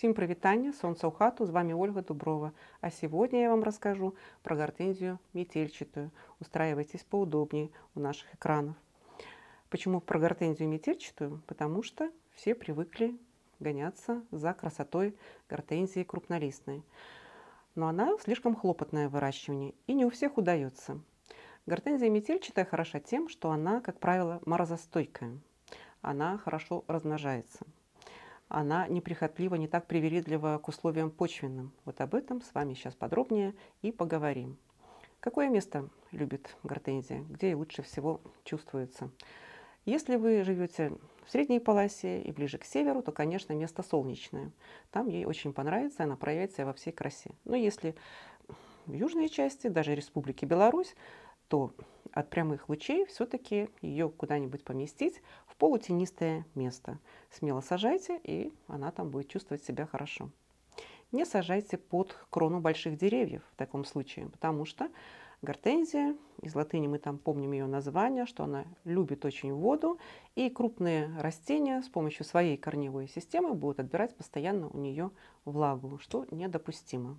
Всем прывітання, солнца ў хату, з вами Ольга Дуброва. А сегодня я вам расскажу про гортензию метельчатую. Устраивайтесь поудобнее у наших экранов. Почему про гортензию метельчатую? Потому что все привыкли гоняться за красотой гортензии крупнолистной. Но она слишком хлопотное выращивание, и не у всех удается. Гортензия метельчатая хороша тем, что она, как правило, морозостойкая. Она хорошо размножается – она неприхотлива, не так привередлива к условиям почвенным. Вот об этом с вами сейчас подробнее и поговорим. Какое место любит гортензия, где лучше всего чувствуется? Если вы живете в средней полосе и ближе к северу, то, конечно, место солнечное. Там ей очень понравится, она проявится во всей красе. Но если в южной части, даже Республики Беларусь, что от прямых лучей все-таки ее куда-нибудь поместить в полутенистое место. Смело сажайте, и она там будет чувствовать себя хорошо. Не сажайте под крону больших деревьев в таком случае, потому что гортензия, из латыни мы там помним ее название, что она любит очень воду, и крупные растения с помощью своей корневой системы будут отбирать постоянно у нее влагу, что недопустимо.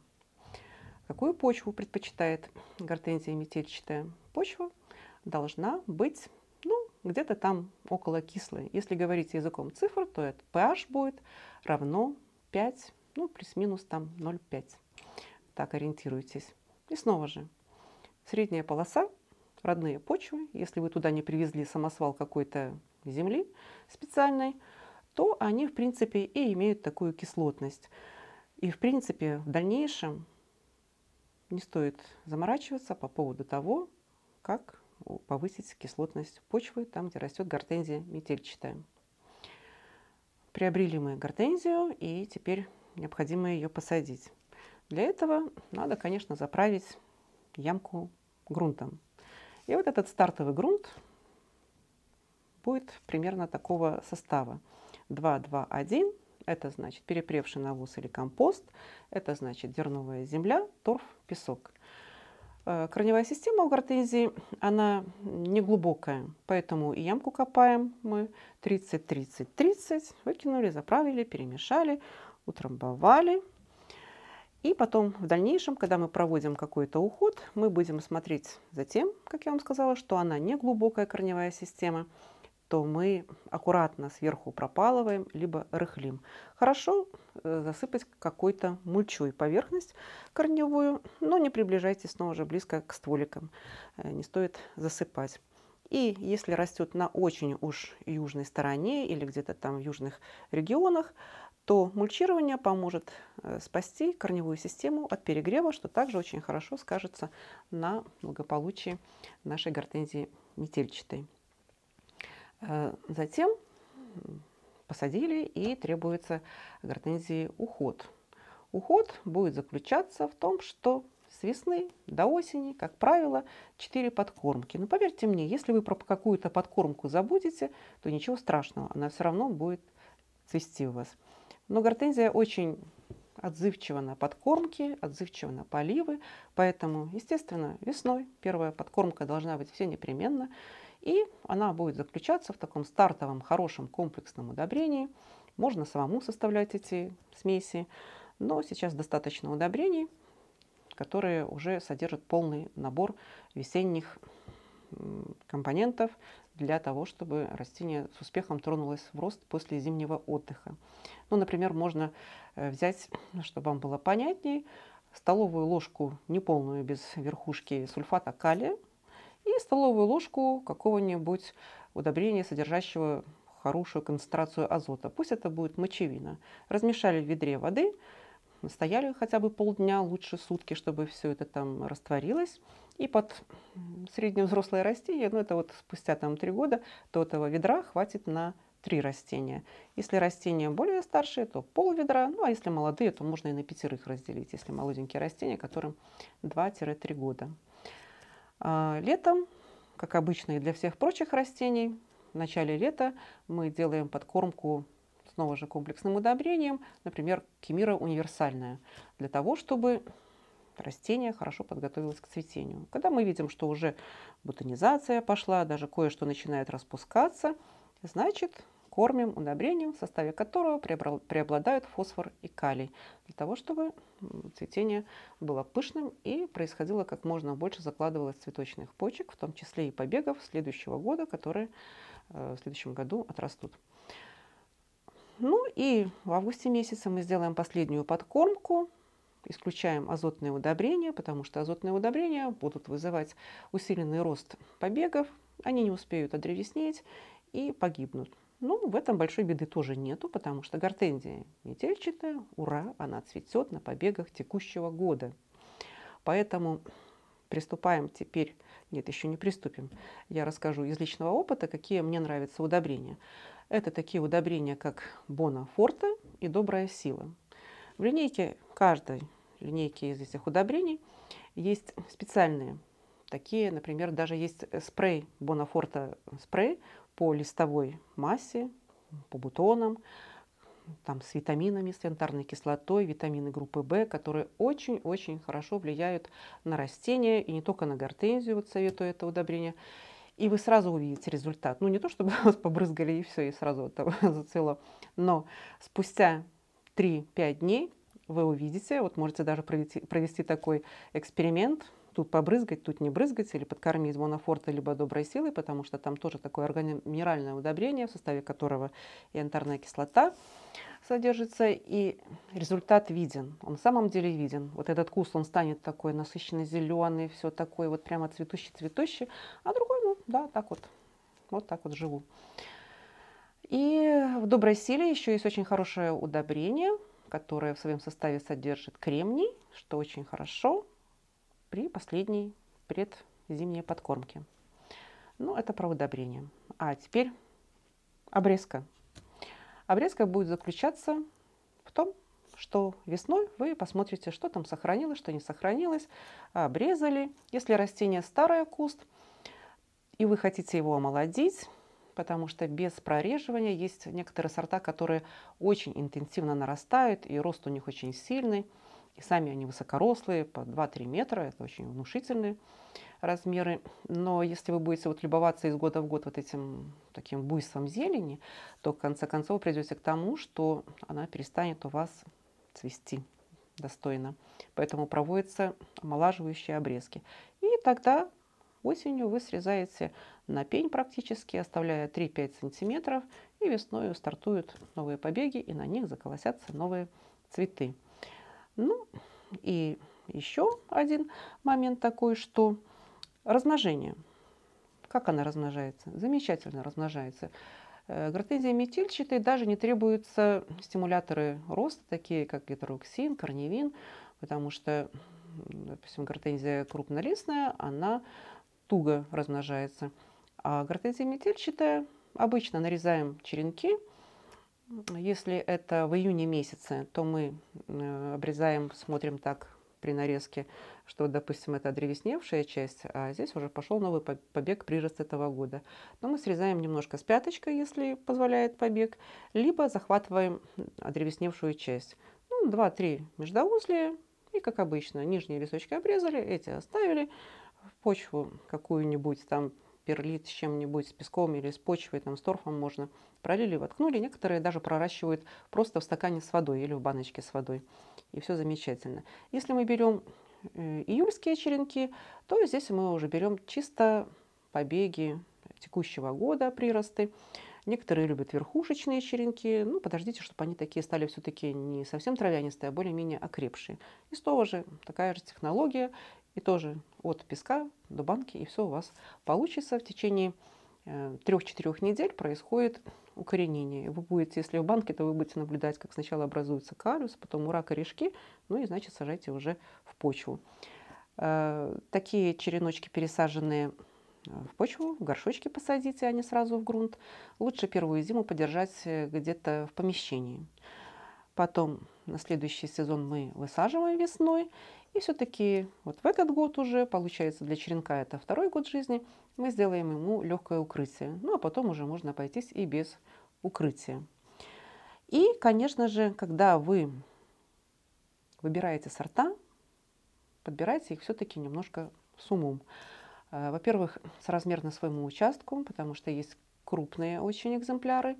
Какую почву предпочитает гортензия метельчатая? Почва должна быть ну, где-то там около кислой. Если говорить языком цифр, то это pH будет равно 5, ну, плюс-минус там 0,5. Так ориентируйтесь. И снова же, средняя полоса, родные почвы. Если вы туда не привезли самосвал какой-то земли специальной, то они, в принципе, и имеют такую кислотность. И, в принципе, в дальнейшем не стоит заморачиваться по поводу того, как повысить кислотность почвы там, где растет гортензия метельчатая. Приобрели мы гортензию, и теперь необходимо ее посадить. Для этого надо, конечно, заправить ямку грунтом. И вот этот стартовый грунт будет примерно такого состава. 2, 2, 1, это значит перепревший навоз или компост, это значит дерновая земля, торф, песок. Э, корневая система у гортензии, она неглубокая, поэтому и ямку копаем мы 30-30-30, выкинули, заправили, перемешали, утрамбовали. И потом в дальнейшем, когда мы проводим какой-то уход, мы будем смотреть за тем, как я вам сказала, что она не глубокая корневая система, то мы аккуратно сверху пропалываем, либо рыхлим. Хорошо э, засыпать какой-то мульчой поверхность корневую, но не приближайтесь снова же близко к стволикам, э, не стоит засыпать. И если растет на очень уж южной стороне или где-то там в южных регионах, то мульчирование поможет э, спасти корневую систему от перегрева, что также очень хорошо скажется на благополучии нашей гортензии метельчатой. Э, затем посадили и требуется гортензии уход. Уход будет заключаться в том, что с весны до осени, как правило, 4 подкормки. Но поверьте мне, если вы про какую-то подкормку забудете, то ничего страшного, она все равно будет цвести у вас. Но гортензия очень отзывчива на подкормки, отзывчива на поливы, поэтому, естественно, весной первая подкормка должна быть все непременно. И она будет заключаться в таком стартовом, хорошем, комплексном удобрении. Можно самому составлять эти смеси, но сейчас достаточно удобрений, которые уже содержат полный набор весенних компонентов для того, чтобы растение с успехом тронулось в рост после зимнего отдыха. Ну, например, можно э, взять, чтобы вам было понятнее, столовую ложку неполную без верхушки сульфата калия – и столовую ложку какого-нибудь удобрения, содержащего хорошую концентрацию азота. Пусть это будет мочевина. Размешали в ведре воды, настояли хотя бы полдня, лучше сутки, чтобы все это там растворилось. И под средневзрослое растение, ну это вот спустя там три года, то этого ведра хватит на три растения. Если растения более старшие, то пол ведра, ну а если молодые, то можно и на пятерых разделить, если молоденькие растения, которым 2-3 года. А, летом, как обычно и для всех прочих растений, в начале лета мы делаем подкормку снова же комплексным удобрением, например, кемира универсальная, для того, чтобы растение хорошо подготовилось к цветению. Когда мы видим, что уже бутонизация пошла, даже кое-что начинает распускаться, значит, кормим удобрением, в составе которого преобладают фосфор и калий, для того, чтобы цветение было пышным и происходило как можно больше закладывалось цветочных почек, в том числе и побегов следующего года, которые э, в следующем году отрастут. Ну и в августе месяце мы сделаем последнюю подкормку, исключаем азотные удобрения, потому что азотные удобрения будут вызывать усиленный рост побегов, они не успеют одревеснеть и погибнут. Ну, в этом большой беды тоже нету, потому что гортензия метельчатая, ура, она цветет на побегах текущего года. Поэтому приступаем теперь, нет, еще не приступим, я расскажу из личного опыта, какие мне нравятся удобрения. Это такие удобрения, как Бона Форта и Добрая Сила. В линейке каждой линейки из этих удобрений есть специальные такие, например, даже есть спрей Бонафорта спрей, по листовой массе, по бутонам, там, с витаминами, с янтарной кислотой, витамины группы В, которые очень-очень хорошо влияют на растения, и не только на гортензию, вот советую это удобрение. И вы сразу увидите результат. Ну, не то, чтобы вас побрызгали и все, и сразу это зацело, но спустя 3-5 дней вы увидите, вот можете даже провести, провести такой эксперимент – тут побрызгать, тут не брызгать, или подкормить монофорта либо доброй силой, потому что там тоже такое минеральное удобрение, в составе которого и янтарная кислота содержится, и результат виден. Он на самом деле виден. Вот этот куст, он станет такой насыщенно зеленый, все такое вот прямо цветущий-цветущий, а другой, ну да, так вот, вот так вот живу. И в доброй силе еще есть очень хорошее удобрение, которое в своем составе содержит кремний, что очень хорошо при последней предзимней подкормке. Ну, это про удобрение. А теперь обрезка. Обрезка будет заключаться в том, что весной вы посмотрите, что там сохранилось, что не сохранилось, обрезали. Если растение старое, куст, и вы хотите его омолодить, потому что без прореживания есть некоторые сорта, которые очень интенсивно нарастают, и рост у них очень сильный. И сами они высокорослые, по 2-3 метра, это очень внушительные размеры. Но если вы будете вот любоваться из года в год вот этим таким буйством зелени, то в конце концов придете к тому, что она перестанет у вас цвести достойно. Поэтому проводятся омолаживающие обрезки. И тогда осенью вы срезаете на пень практически, оставляя 3-5 сантиметров, и весной стартуют новые побеги, и на них заколосятся новые цветы. Ну и еще один момент такой, что размножение. Как она размножается? Замечательно размножается. Э, гортензия метельчатой даже не требуются стимуляторы роста, такие как гетероксин, корневин, потому что, допустим, гортензия крупнолистная, она туго размножается. А гортензия метельчатая обычно нарезаем черенки – если это в июне месяце, то мы э, обрезаем, смотрим так при нарезке, что, допустим, это древесневшая часть, а здесь уже пошел новый побег прирост этого года. Но мы срезаем немножко с пяточкой, если позволяет побег, либо захватываем древесневшую часть. Ну, 2-3 междоузлия, и, как обычно, нижние листочки обрезали, эти оставили, в почву какую-нибудь там перлит с чем-нибудь, с песком или с почвой, там, с торфом можно. Пролили, воткнули. Некоторые даже проращивают просто в стакане с водой или в баночке с водой. И все замечательно. Если мы берем э, июльские черенки, то здесь мы уже берем чисто побеги текущего года, приросты. Некоторые любят верхушечные черенки. Ну, подождите, чтобы они такие стали все-таки не совсем травянистые, а более-менее окрепшие. Из того же такая же технология. И тоже от песка до банки, и все у вас получится. В течение 3-4 э, недель происходит укоренение. Вы будете, если в банке, то вы будете наблюдать, как сначала образуется калюс, потом ура корешки, ну и значит сажайте уже в почву. Э, такие череночки пересаженные э, в почву, в горшочки посадите, а не сразу в грунт. Лучше первую зиму подержать где-то в помещении. Потом на следующий сезон мы высаживаем весной. И все-таки вот в этот год уже, получается, для черенка это второй год жизни, мы сделаем ему легкое укрытие. Ну а потом уже можно обойтись и без укрытия. И, конечно же, когда вы выбираете сорта, подбирайте их все-таки немножко с умом. Э, во-первых, соразмерно своему участку, потому что есть крупные очень экземпляры,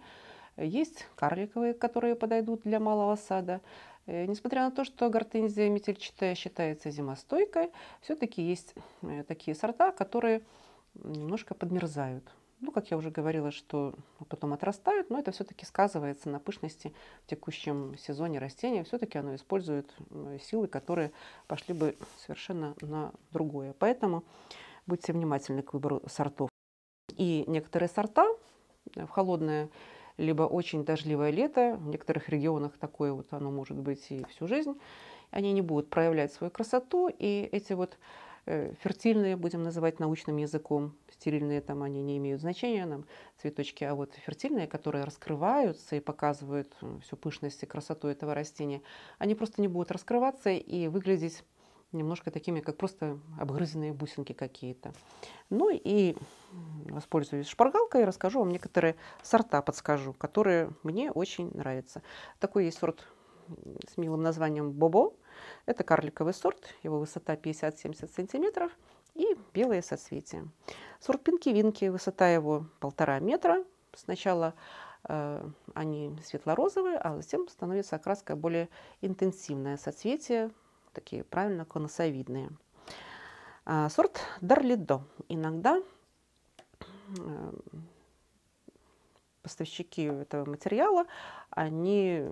э, есть карликовые, которые подойдут для малого сада, Э, несмотря на то, что гортензия метельчатая считается зимостойкой, все-таки есть э, такие сорта, которые немножко подмерзают. Ну, как я уже говорила, что потом отрастают, но это все-таки сказывается на пышности в текущем сезоне растения. Все-таки оно использует э, силы, которые пошли бы совершенно на другое. Поэтому будьте внимательны к выбору сортов. И некоторые сорта в холодное либо очень дождливое лето, в некоторых регионах такое вот оно может быть и всю жизнь, они не будут проявлять свою красоту, и эти вот э, фертильные, будем называть научным языком, стерильные там они не имеют значения, нам цветочки, а вот фертильные, которые раскрываются и показывают всю пышность и красоту этого растения, они просто не будут раскрываться и выглядеть немножко такими, как просто обгрызенные бусинки какие-то. Ну и воспользуюсь шпаргалкой и расскажу вам некоторые сорта, подскажу, которые мне очень нравятся. Такой есть сорт с милым названием Бобо. Это карликовый сорт, его высота 50-70 сантиметров и белые соцветия. Сорт пинки-винки, высота его полтора метра. Сначала э, они светло-розовые, а затем становится окраска более интенсивная. Соцветия такие правильно конусовидные. А, сорт Дарлидо. Иногда э, поставщики этого материала, они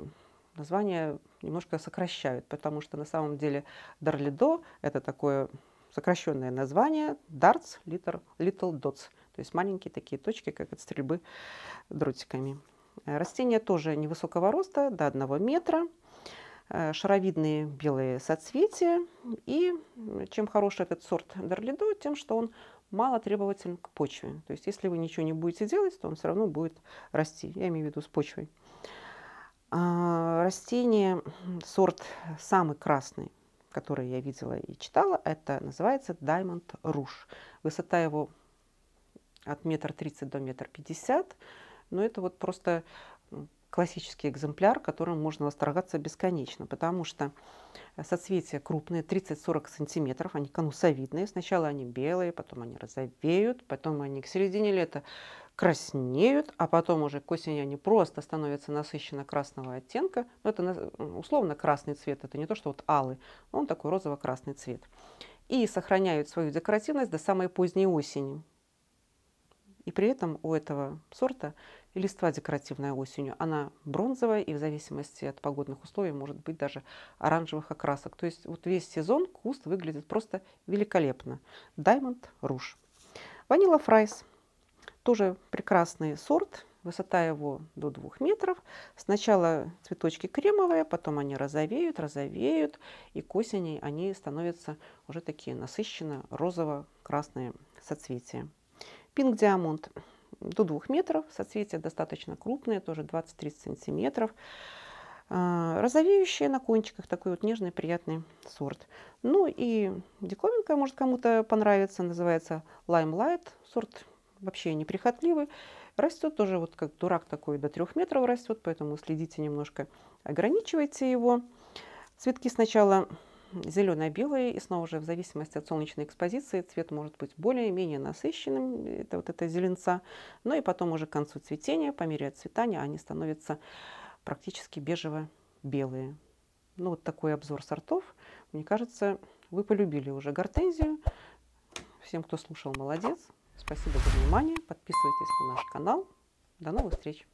название немножко сокращают, потому что на самом деле Дарлидо – это такое сокращенное название Darts Little, little Dots, то есть маленькие такие точки, как от стрельбы дротиками. Э, растение тоже невысокого роста, до 1 метра – Э, шаровидные белые соцветия. И чем хороший этот сорт Дарлидо, тем, что он мало требователен к почве. То есть, если вы ничего не будете делать, то он все равно будет расти. Я имею в виду с почвой. А, растение, сорт самый красный, который я видела и читала, это называется Diamond Rouge. Высота его от метра тридцать до метра пятьдесят. Но это вот просто классический экземпляр, которым можно восторгаться бесконечно, потому что э, соцветия крупные, 30-40 сантиметров, они конусовидные. Сначала они белые, потом они розовеют, потом они к середине лета краснеют, а потом уже к осени они просто становятся насыщенно красного оттенка. Но ну, это условно красный цвет, это не то, что вот алый, он такой розово-красный цвет. И сохраняют свою декоративность до самой поздней осени. И при этом у этого сорта и листва декоративная осенью. Она бронзовая и в зависимости от погодных условий может быть даже оранжевых окрасок. То есть вот весь сезон куст выглядит просто великолепно. Diamond Rouge. Ванила Фрайс. Тоже прекрасный сорт. Высота его до 2 метров. Сначала цветочки кремовые, потом они розовеют, розовеют. И к осени они становятся уже такие насыщенно розово-красные соцветия. Пинг Диамонт до 2 метров, соцветия достаточно крупные, тоже 20-30 сантиметров. А, розовеющие на кончиках, такой вот нежный, приятный сорт. Ну и диковинка, может кому-то понравится, называется Lime Light, сорт вообще неприхотливый. Растет тоже вот как дурак такой, до 3 метров растет, поэтому следите немножко, ограничивайте его. Цветки сначала зелено-белые, и снова же в зависимости от солнечной экспозиции цвет может быть более-менее насыщенным, это вот это зеленца, но и потом уже к концу цветения, по мере отцветания, они становятся практически бежево-белые. Ну вот такой обзор сортов, мне кажется, вы полюбили уже гортензию. Всем, кто слушал, молодец. Спасибо за внимание. Подписывайтесь на наш канал. До новых встреч!